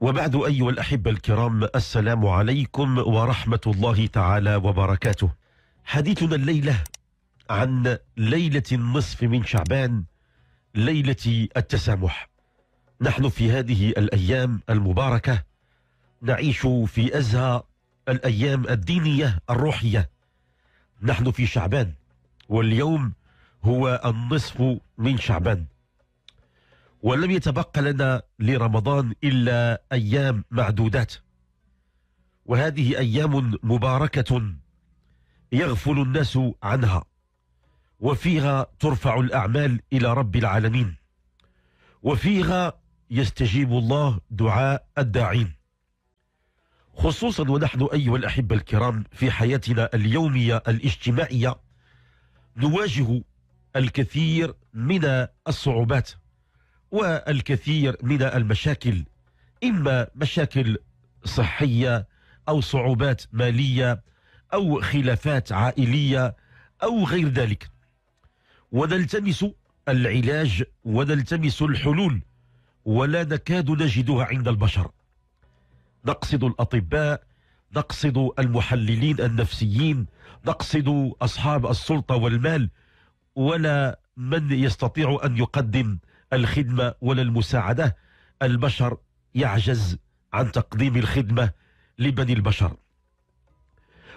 وبعد أيها الأحبة الكرام السلام عليكم ورحمة الله تعالى وبركاته حديثنا الليلة عن ليلة النصف من شعبان ليلة التسامح نحن في هذه الأيام المباركة نعيش في أزهى الأيام الدينية الروحية نحن في شعبان واليوم هو النصف من شعبان ولم يتبقى لنا لرمضان إلا أيام معدودات وهذه أيام مباركة يغفل الناس عنها وفيها ترفع الأعمال إلى رب العالمين وفيها يستجيب الله دعاء الداعين خصوصا ونحن أيها الأحبة الكرام في حياتنا اليومية الاجتماعية نواجه الكثير من الصعوبات والكثير من المشاكل إما مشاكل صحية أو صعوبات مالية أو خلافات عائلية أو غير ذلك ونلتمس العلاج ونلتمس الحلول ولا نكاد نجدها عند البشر نقصد الأطباء نقصد المحللين النفسيين نقصد أصحاب السلطة والمال ولا من يستطيع أن يقدم الخدمة ولا المساعدة البشر يعجز عن تقديم الخدمة لبني البشر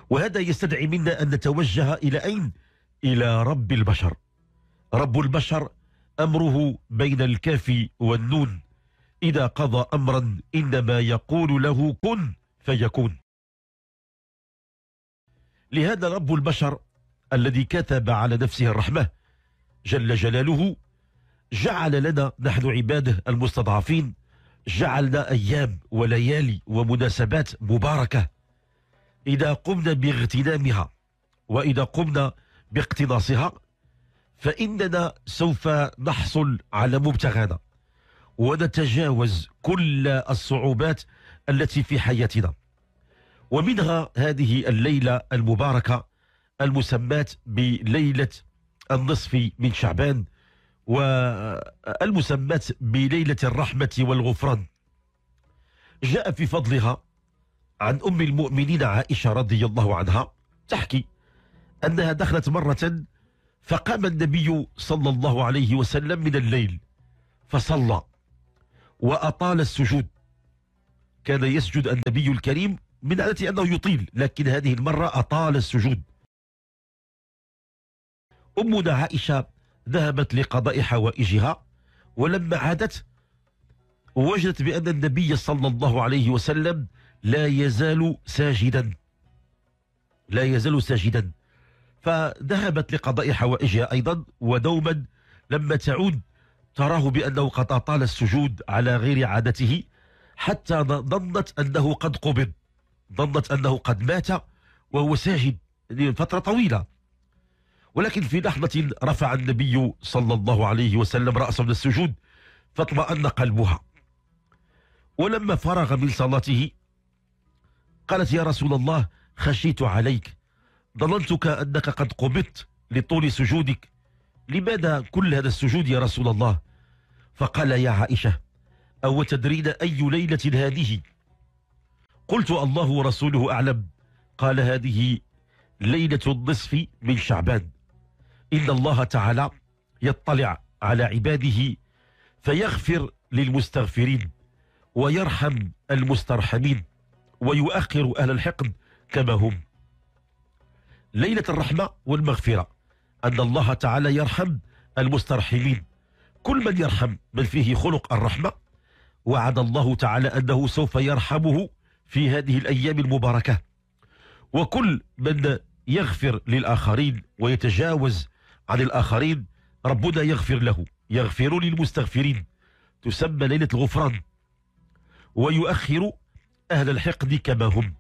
وهذا يستدعي منا أن نتوجه إلى أين؟ إلى رب البشر رب البشر أمره بين الكاف والنون إذا قضى أمرا إنما يقول له كن فيكون لهذا رب البشر الذي كتب على نفسه الرحمة جل جلاله جعل لنا نحن عباده المستضعفين جعلنا أيام وليالي ومناسبات مباركة إذا قمنا باغتنامها وإذا قمنا باقتناصها فإننا سوف نحصل على مبتغانا ونتجاوز كل الصعوبات التي في حياتنا ومنها هذه الليلة المباركة المسماة بليلة النصف من شعبان والمسمات بليلة الرحمة والغفران جاء في فضلها عن أم المؤمنين عائشة رضي الله عنها تحكي أنها دخلت مرة فقام النبي صلى الله عليه وسلم من الليل فصلى وأطال السجود كان يسجد النبي الكريم من عادة أنه يطيل لكن هذه المرة أطال السجود أمنا عائشة ذهبت لقضاء حوائجها ولما عادت وجدت بأن النبي صلى الله عليه وسلم لا يزال ساجدا لا يزال ساجدا فذهبت لقضاء حوائجها أيضا ودوما لما تعود تراه بأنه قد أطال السجود على غير عادته حتى ظنت أنه قد قبض ظنت أنه قد مات وهو ساجد لفترة طويلة ولكن في لحظة رفع النبي صلى الله عليه وسلم رأسه من السجود فاطمأن قلبها ولما فرغ من صلاته قالت يا رسول الله خشيت عليك ظننتك أنك قد قبضت لطول سجودك لماذا كل هذا السجود يا رسول الله فقال يا عائشة أو تدرين أي ليلة هذه قلت الله ورسوله أعلم قال هذه ليلة النصف من شعبان إلا الله تعالى يطلع على عباده فيغفر للمستغفرين ويرحم المسترحمين ويؤخر أهل الحقد كما هم ليلة الرحمة والمغفرة أن الله تعالى يرحم المسترحمين كل من يرحم من فيه خلق الرحمة وعد الله تعالى أنه سوف يرحمه في هذه الأيام المباركة وكل من يغفر للآخرين ويتجاوز عن الآخرين ربنا يغفر له يغفر للمستغفرين تسمى ليلة الغفران ويؤخر أهل الحقد كما هم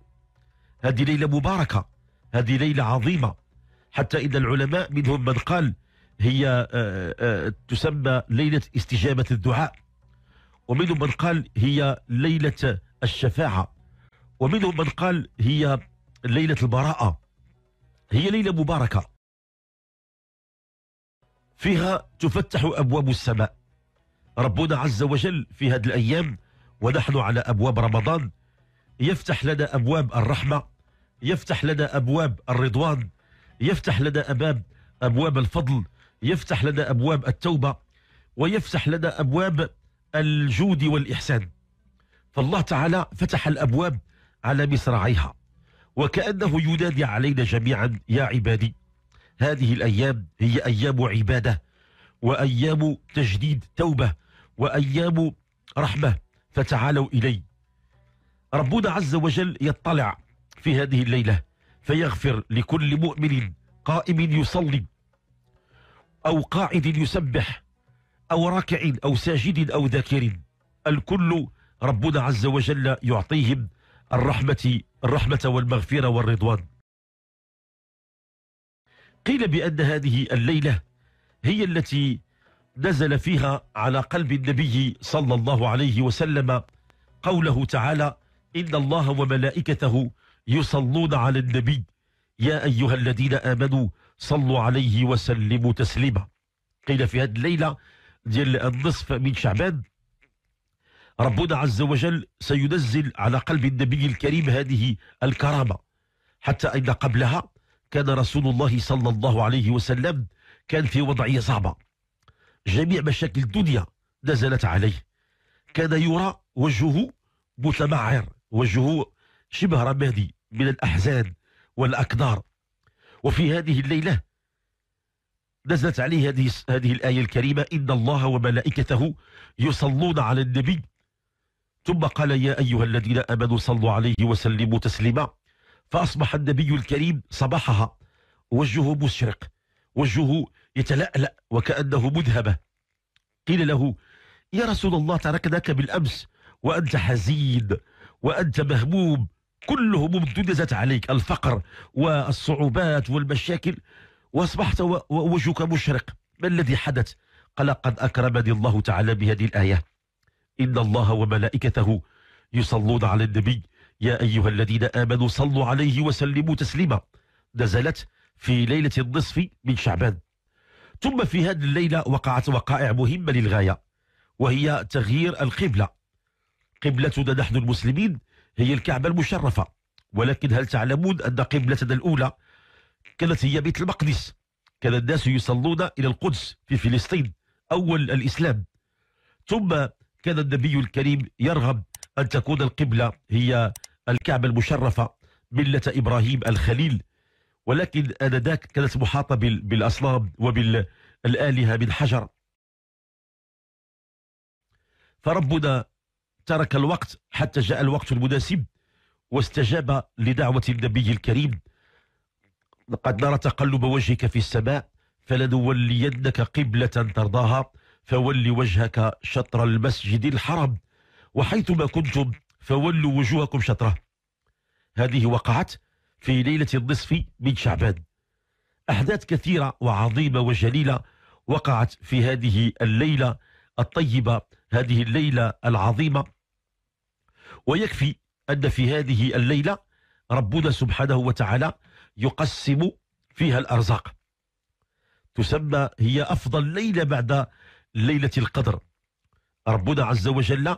هذه ليلة مباركة هذه ليلة عظيمة حتى إن العلماء منهم من قال هي آه، آه، آه، تسمى ليلة استجابة الدعاء ومنهم من قال هي ليلة الشفاعة ومنهم من قال هي ليلة البراءة هي ليلة مباركة فيها تفتح أبواب السماء ربنا عز وجل في هذه الأيام ونحن على أبواب رمضان يفتح لنا أبواب الرحمة يفتح لنا أبواب الرضوان يفتح لنا أبواب أبواب الفضل يفتح لنا أبواب التوبة ويفتح لنا أبواب الجود والإحسان فالله تعالى فتح الأبواب على مصراعيها وكأنه ينادي علينا جميعا يا عبادي هذه الأيام هي أيام عبادة وأيام تجديد توبة وأيام رحمة فتعالوا إلي ربنا عز وجل يطلع في هذه الليلة فيغفر لكل مؤمن قائم يصلي أو قاعد يسبح أو راكع أو ساجد أو ذاكر الكل ربنا عز وجل يعطيهم الرحمة الرحمة والمغفرة والرضوان قيل بأن هذه الليلة هي التي نزل فيها على قلب النبي صلى الله عليه وسلم قوله تعالى إن الله وملائكته يصلون على النبي يا أيها الذين آمنوا صلوا عليه وسلموا تسليما قيل في هذه الليلة ديال النصف من شعبان ربنا عز وجل سينزل على قلب النبي الكريم هذه الكرامة حتى أن قبلها كان رسول الله صلى الله عليه وسلم كان في وضعية صعبة جميع مشاكل الدنيا نزلت عليه كان يرى وجهه متمعر وجهه شبه رمادي من الأحزان والأكدار وفي هذه الليلة نزلت عليه هذه هذه الآية الكريمة إن الله وملائكته يصلون على النبي ثم قال يا أيها الذين آمنوا صلوا عليه وسلموا تسليما فأصبح النبي الكريم صباحها وجهه مشرق وجهه يتلألأ وكأنه مذهبة قيل له يا رسول الله تركناك بالأمس وأنت حزين وأنت مهموم كل هموم دزت عليك الفقر والصعوبات والمشاكل وأصبحت ووجهك مشرق ما الذي حدث قال قد أكرمني الله تعالى بهذه الآية إن الله وملائكته يصلون على النبي يا أيها الذين آمنوا صلوا عليه وسلموا تسليما نزلت في ليلة النصف من شعبان ثم في هذه الليلة وقعت وقائع مهمة للغاية وهي تغيير القبلة قبلتنا نحن المسلمين هي الكعبة المشرفة ولكن هل تعلمون أن قبلتنا الأولى كانت هي بيت المقدس كان الناس يصلون إلى القدس في فلسطين أول الإسلام ثم كان النبي الكريم يرغب أن تكون القبلة هي الكعبة المشرفة ملة إبراهيم الخليل ولكن آنذاك كانت محاطة بالأصنام وبالآلهة من حجر فربنا ترك الوقت حتى جاء الوقت المناسب واستجاب لدعوة النبي الكريم لقد نرى تقلب وجهك في السماء فلنولينك قبلة ترضاها فول وجهك شطر المسجد الحرام وحيثما كنتم فولوا وجوهكم شطره هذه وقعت في ليلة النصف من شعبان أحداث كثيرة وعظيمة وجليلة وقعت في هذه الليلة الطيبة هذه الليلة العظيمة ويكفي أن في هذه الليلة ربنا سبحانه وتعالى يقسم فيها الأرزاق تسمى هي أفضل ليلة بعد ليلة القدر ربنا عز وجل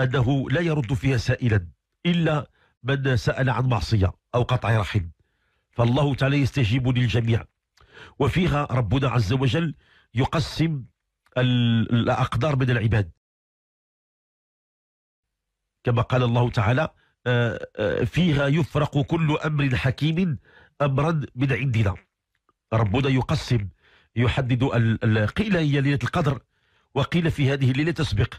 أنه لا يرد فيها سائلا إلا من سأل عن معصية أو قطع رحم فالله تعالى يستجيب للجميع وفيها ربنا عز وجل يقسم الأقدار من العباد كما قال الله تعالى آه، آه، فيها يفرق كل أمر حكيم أمرا من عندنا ربنا يقسم يحدد قيل هي ليلة القدر وقيل في هذه الليلة تسبق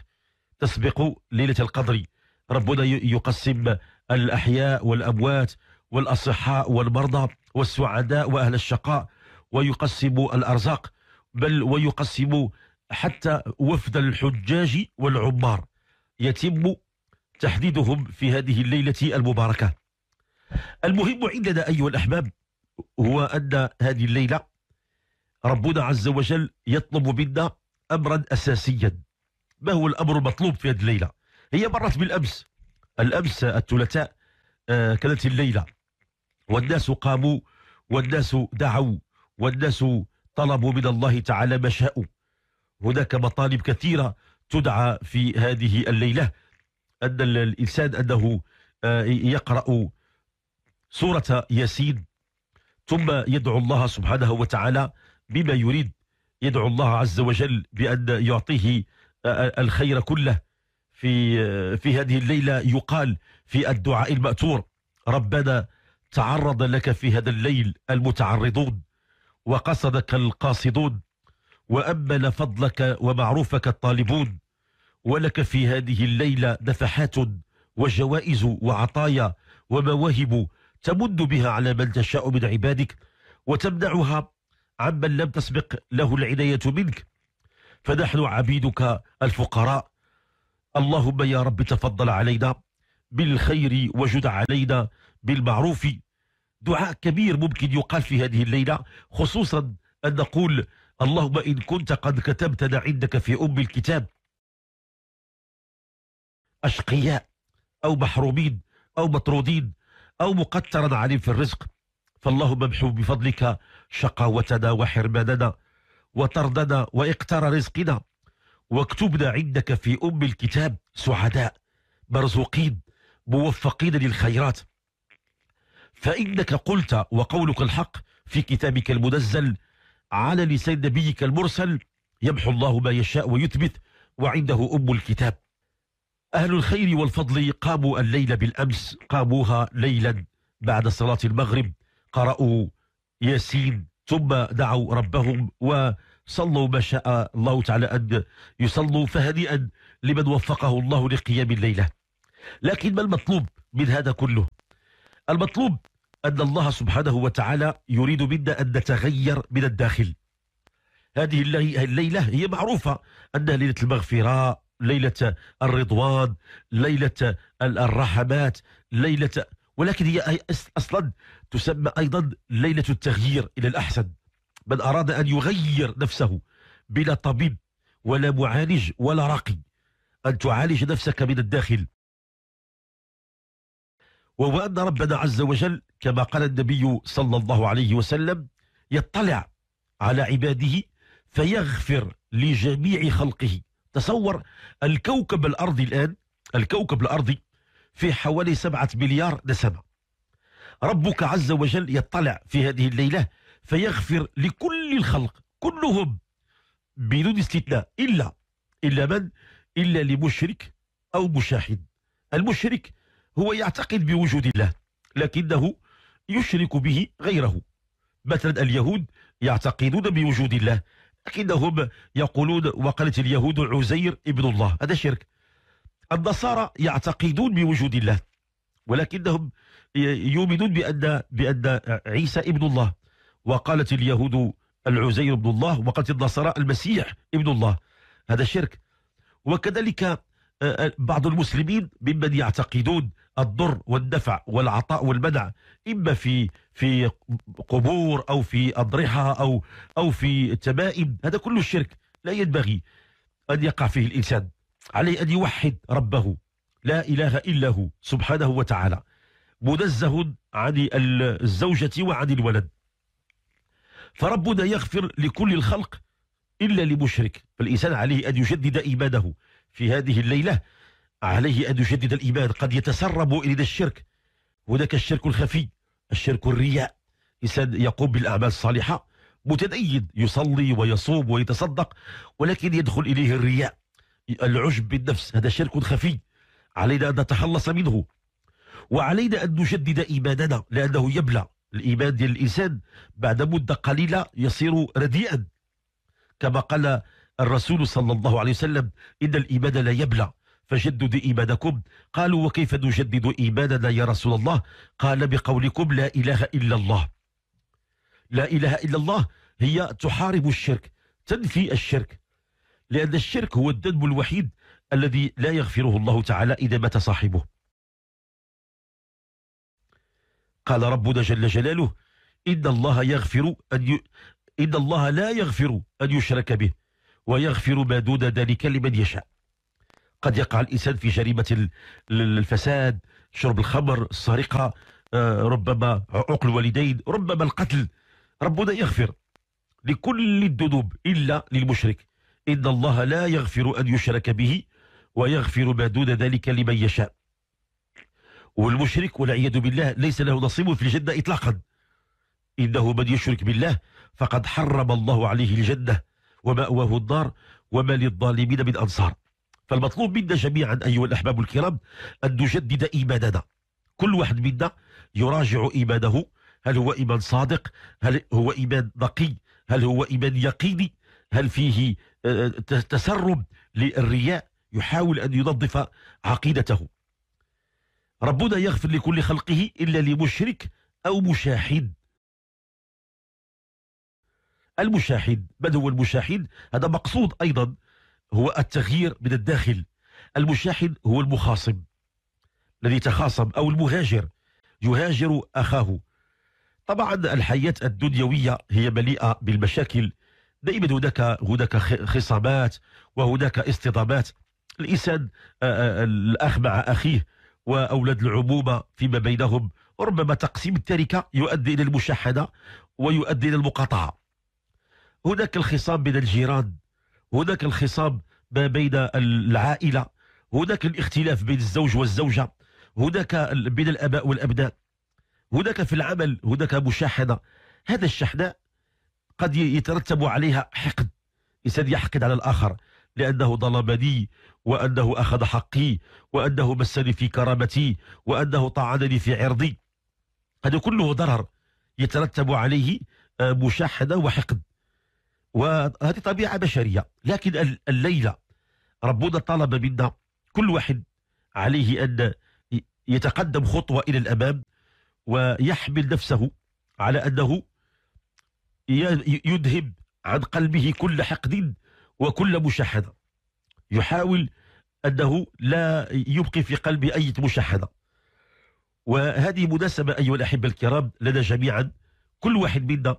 تسبق ليلة القدر ربنا يقسم الأحياء والأموات والأصحاء والمرضى والسعداء وأهل الشقاء ويقسم الأرزاق بل ويقسم حتى وفد الحجاج والعمار يتم تحديدهم في هذه الليلة المباركة المهم عندنا أيها الأحباب هو أن هذه الليلة ربنا عز وجل يطلب منا أمرا أساسيا ما هو الأمر المطلوب في هذه الليلة هي مرت بالأمس الأمس الثلاثاء آه، كانت الليلة والناس قاموا والناس دعوا والناس طلبوا من الله تعالى ما شاءوا هناك مطالب كثيرة تدعى في هذه الليلة أن الإنسان أنه آه، يقرأ سورة ياسين ثم يدعو الله سبحانه وتعالى بما يريد يدعو الله عز وجل بأن يعطيه آه، آه، الخير كله في آه، في هذه الليلة يقال في الدعاء الماتور ربنا تعرض لك في هذا الليل المتعرضون وقصدك القاصدون وأمل فضلك ومعروفك الطالبون ولك في هذه الليلة نفحات وجوائز وعطايا ومواهب تمد بها على من تشاء من عبادك وتمنعها عمن لم تسبق له العناية منك فنحن عبيدك الفقراء اللهم يا رب تفضل علينا بالخير وجد علينا بالمعروف دعاء كبير ممكن يقال في هذه الليلة خصوصا أن نقول اللهم إن كنت قد كتبتنا عندك في أم الكتاب أشقياء أو محرومين أو مطرودين أو مقترا عليهم في الرزق فاللهم امحو بفضلك شقاوتنا وحرماننا وتردد واقتر رزقنا واكتبنا عندك في أم الكتاب سعداء مرزوقين موفقين للخيرات فإنك قلت وقولك الحق في كتابك المنزل على لسان نبيك المرسل يمحو الله ما يشاء ويثبت وعنده أم الكتاب أهل الخير والفضل قاموا الليل بالأمس قاموها ليلا بعد صلاة المغرب قرأوا ياسين ثم دعوا ربهم وصلوا ما شاء الله تعالى أن يصلوا فهنيئا لمن وفقه الله لقيام الليلة لكن ما المطلوب من هذا كله المطلوب أن الله سبحانه وتعالى يريد منا أن نتغير من الداخل هذه الليلة هي معروفة أنها ليلة المغفرة ليلة الرضوان ليلة الرحمات ليلة ولكن هي أصلا تسمى أيضا ليلة التغيير إلى الأحسن من أراد أن يغير نفسه بلا طبيب ولا معالج ولا راقي أن تعالج نفسك من الداخل وهو أن ربنا عز وجل كما قال النبي صلى الله عليه وسلم يطلع على عباده فيغفر لجميع خلقه تصور الكوكب الأرضي الآن الكوكب الأرضي في حوالي سبعة مليار نسمة ربك عز وجل يطلع في هذه الليلة فيغفر لكل الخلق كلهم بدون استثناء إلا إلا من إلا لمشرك أو مشاحد المشرك هو يعتقد بوجود الله لكنه يشرك به غيره مثلا اليهود يعتقدون بوجود الله لكنهم يقولون وقالت اليهود عزير ابن الله هذا شرك النصارى يعتقدون بوجود الله ولكنهم يؤمنون بأن, بأن عيسى ابن الله وقالت اليهود العزير ابن الله وقالت النصارى المسيح ابن الله هذا شرك وكذلك آه، آه، بعض المسلمين ممن يعتقدون الضر والدفع والعطاء والمنع اما في في قبور او في اضرحه او او في تمائم هذا كله شرك لا ينبغي ان يقع فيه الانسان عليه أن يوحد ربه لا إله إلا هو سبحانه وتعالى منزه عن الزوجة وعن الولد فربنا يغفر لكل الخلق إلا لمشرك فالإنسان عليه أن يجدد إيمانه في هذه الليلة عليه أن يجدد الإيمان قد يتسرب إلى الشرك هناك الشرك الخفي الشرك الرياء إنسان يقوم بالأعمال الصالحة متدين يصلي ويصوم ويتصدق ولكن يدخل إليه الرياء العجب بالنفس هذا شرك خفي علينا أن نتخلص منه وعلينا أن نجدد إيماننا لأنه يبلى الإيمان ديال الإنسان بعد مدة قليلة يصير رديئا كما قال الرسول صلى الله عليه وسلم إن الإيمان لا يبلى فجدد إيمانكم قالوا وكيف نجدد إيماننا يا رسول الله قال بقولكم لا إله إلا الله لا إله إلا الله هي تحارب الشرك تنفي الشرك لأن الشرك هو الذنب الوحيد الذي لا يغفره الله تعالى إذا مات صاحبه قال ربنا جل جلاله إن الله يغفر أن ي... إن الله لا يغفر أن يشرك به ويغفر ما دون ذلك لمن يشاء قد يقع الإنسان في جريمة الفساد شرب الخمر السرقة آه، ربما عقل الوالدين ربما القتل ربنا يغفر لكل الذنوب إلا للمشرك إن الله لا يغفر أن يشرك به ويغفر ما دون ذلك لمن يشاء والمشرك والعياذ بالله ليس له نصيب في الجنة إطلاقا إنه من يشرك بالله فقد حرم الله عليه الجنة ومأواه النار وما للظالمين من أنصار فالمطلوب منا جميعا أيها الأحباب الكرام أن نجدد إيماننا كل واحد منا يراجع إيمانه هل هو إيمان صادق هل هو إيمان نقي هل هو إيمان يقيني هل فيه تسرب للرياء يحاول أن ينظف عقيدته ربنا يغفر لكل خلقه إلا لمشرك أو مشاحد المشاحد من هو المشاحد؟ هذا مقصود أيضا هو التغيير من الداخل المشاحد هو المخاصم الذي تخاصم أو المهاجر يهاجر أخاه طبعا الحياة الدنيوية هي مليئة بالمشاكل دائما هناك هناك خصامات وهناك اصطدامات الانسان الاخ مع اخيه واولاد العمومه فيما بينهم ربما تقسيم التركه يؤدي الى المشاحنه ويؤدي الى المقاطعه هناك الخصام بين الجيران هناك الخصام ما بين العائله هناك الاختلاف بين الزوج والزوجه هناك بين الاباء والابناء هناك في العمل هناك مشاحنه هذا الشحناء قد يترتب عليها حقد انسان يحقد على الآخر لأنه ظلمني وأنه أخذ حقي وأنه مسني في كرامتي وأنه طعنني في عرضي هذا كله ضرر يترتب عليه آه، مشاحنة وحقد وهذه طبيعة بشرية لكن الليلة ربنا طلب منا كل واحد عليه أن يتقدم خطوة إلى الأمام ويحمل نفسه على أنه يذهب عن قلبه كل حقد وكل مشاحدة يحاول أنه لا يبقي في قلبه أي مشاحدة وهذه مناسبة أيها الأحبة الكرام لنا جميعا كل واحد منا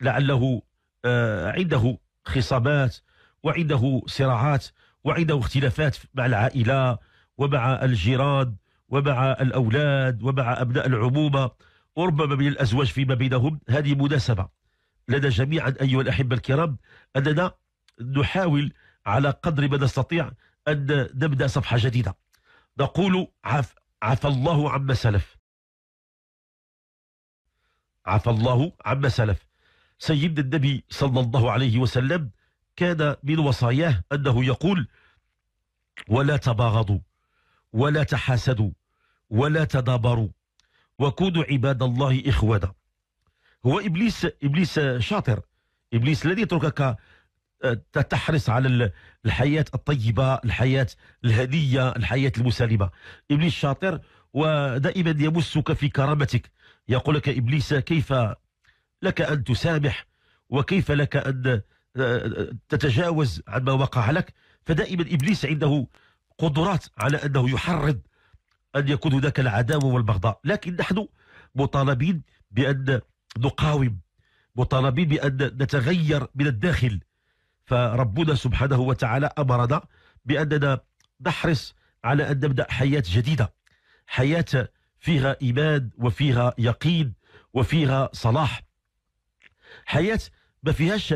لعله آه، عنده خصامات وعنده صراعات وعنده اختلافات مع العائلة ومع الجيران ومع الأولاد ومع أبناء العمومة وربما من الأزواج فيما بينهم هذه مناسبة لنا جميعا أيها الأحبة الكرام أننا نحاول على قدر ما نستطيع أن نبدأ صفحة جديدة نقول عف, عفى الله عما سلف عفى الله عما سلف سيدنا النبي صلى الله عليه وسلم كان من وصاياه أنه يقول ولا تباغضوا ولا تحاسدوا ولا تدابروا وكونوا عباد الله إخوانا هو ابليس ابليس شاطر ابليس الذي يتركك آه، تحرص على الحياه الطيبه الحياه الهديه الحياه المسالمه ابليس شاطر ودائما يمسك في كرامتك يقول لك ابليس كيف لك ان تسامح وكيف لك ان آه، تتجاوز عما وقع لك فدائما ابليس عنده قدرات على انه يحرض ان يكون هناك العداوه والبغضاء لكن نحن مطالبين بان نقاوم مطالبين بأن نتغير من الداخل فربنا سبحانه وتعالى أمرنا بأننا نحرص على أن نبدأ حياة جديدة حياة فيها إيمان وفيها يقين وفيها صلاح حياة ما فيهاش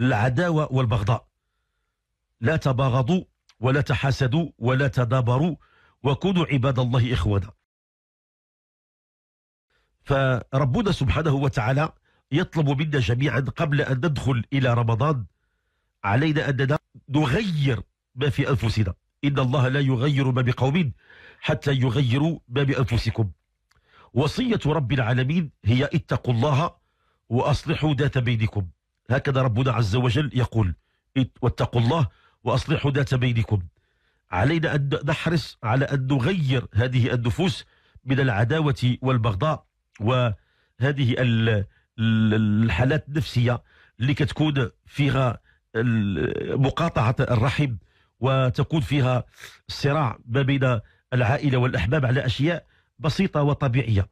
العداوة والبغضاء لا تباغضوا ولا تحاسدوا ولا تدابروا وكونوا عباد الله إخوانا فربنا سبحانه وتعالى يطلب منا جميعا قبل أن ندخل إلى رمضان علينا أننا نغير ما في أنفسنا إن الله لا يغير ما بقوم حتى يغيروا ما بأنفسكم وصية رب العالمين هي اتقوا الله وأصلحوا ذات بينكم هكذا ربنا عز وجل يقول واتقوا الله وأصلحوا ذات بينكم علينا أن نحرص على أن نغير هذه النفوس من العداوة والبغضاء وهذه الحالات النفسية اللي كتكون فيها مقاطعة الرحم وتكون فيها صراع ما بين العائلة والأحباب على أشياء بسيطة وطبيعية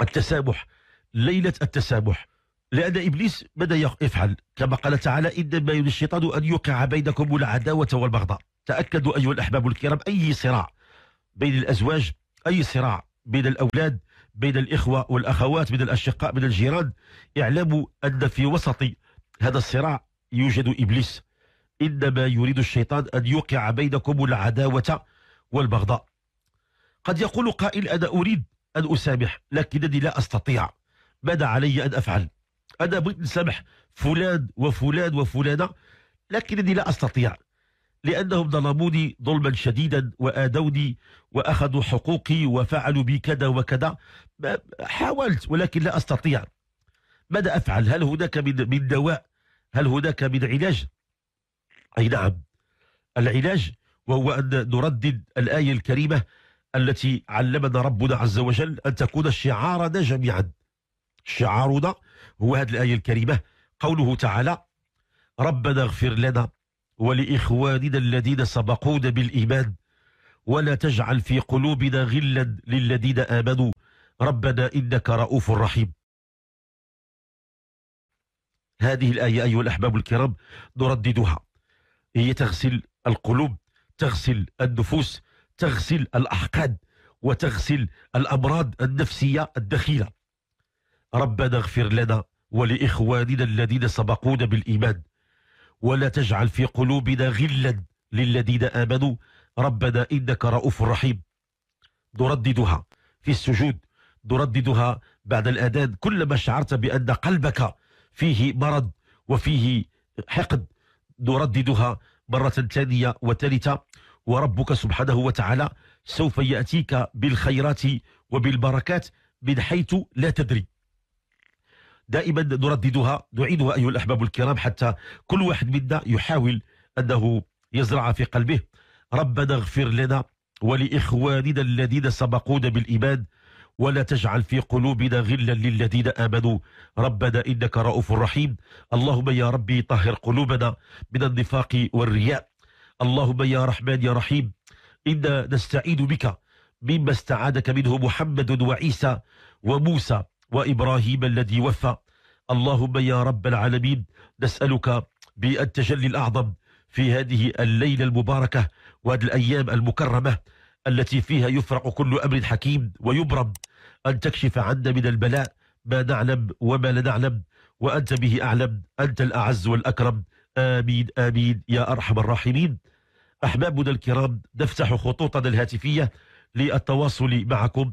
التسامح ليلة التسامح لأن إبليس ماذا يفعل كما قال تعالى إنما يريد الشيطان أن يوقع بينكم العداوة والبغضاء تأكدوا أيها الأحباب الكرام أي صراع بين الأزواج أي صراع بين الأولاد بين الإخوة والأخوات بين الأشقاء بين الجيران اعلموا أن في وسط هذا الصراع يوجد إبليس إنما يريد الشيطان أن يوقع بينكم العداوة والبغضاء قد يقول قائل أنا أريد أن أسامح لكنني لا أستطيع ماذا علي أن أفعل أنا أريد أن أسامح فلان وفلان وفلانة لكنني لا أستطيع لأنهم ظلموني ظلما شديدا وآدوني وأخذوا حقوقي وفعلوا بي كذا وكذا حاولت ولكن لا أستطيع ماذا أفعل هل هناك من, من دواء هل هناك من علاج أي نعم العلاج وهو أن نردد الآية الكريمة التي علمنا ربنا عز وجل أن تكون شعارنا جميعا شعارنا هو هذه الآية الكريمة قوله تعالى ربنا اغفر لنا ولإخواننا الذين سبقونا بالإيمان ولا تجعل في قلوبنا غلا للذين آمنوا ربنا إنك رؤوف رحيم هذه الآية أيها الأحباب الكرام نرددها هي تغسل القلوب تغسل النفوس تغسل الأحقاد وتغسل الأمراض النفسية الدخيلة ربنا اغفر لنا ولإخواننا الذين سبقونا بالإيمان ولا تجعل في قلوبنا غلا للذين آمنوا ربنا إنك رؤوف رحيم نرددها في السجود نرددها بعد الأذان كلما شعرت بأن قلبك فيه مرض وفيه حقد نرددها مرة ثانية وثالثة وربك سبحانه وتعالى سوف يأتيك بالخيرات وبالبركات من حيث لا تدري دائما نرددها نعيدها أيها الأحباب الكرام حتى كل واحد منا يحاول أنه يزرع في قلبه ربنا اغفر لنا ولإخواننا الذين سبقونا بالإيمان ولا تجعل في قلوبنا غلا للذين آمنوا ربنا إنك رؤوف رحيم اللهم يا ربي طهر قلوبنا من النفاق والرياء اللهم يا رحمن يا رحيم إنا نستعيد بك مما استعادك منه محمد وعيسى وموسى وإبراهيم الذي وفى اللهم يا رب العالمين نسألك بالتجلي الأعظم في هذه الليلة المباركة وهذه الأيام المكرمة التي فيها يفرع كل أمر حكيم ويبرم أن تكشف عنا من البلاء ما نعلم وما لا نعلم وأنت به أعلم أنت الأعز والأكرم آمين آمين يا أرحم الراحمين أحبابنا الكرام نفتح خطوطنا الهاتفية للتواصل معكم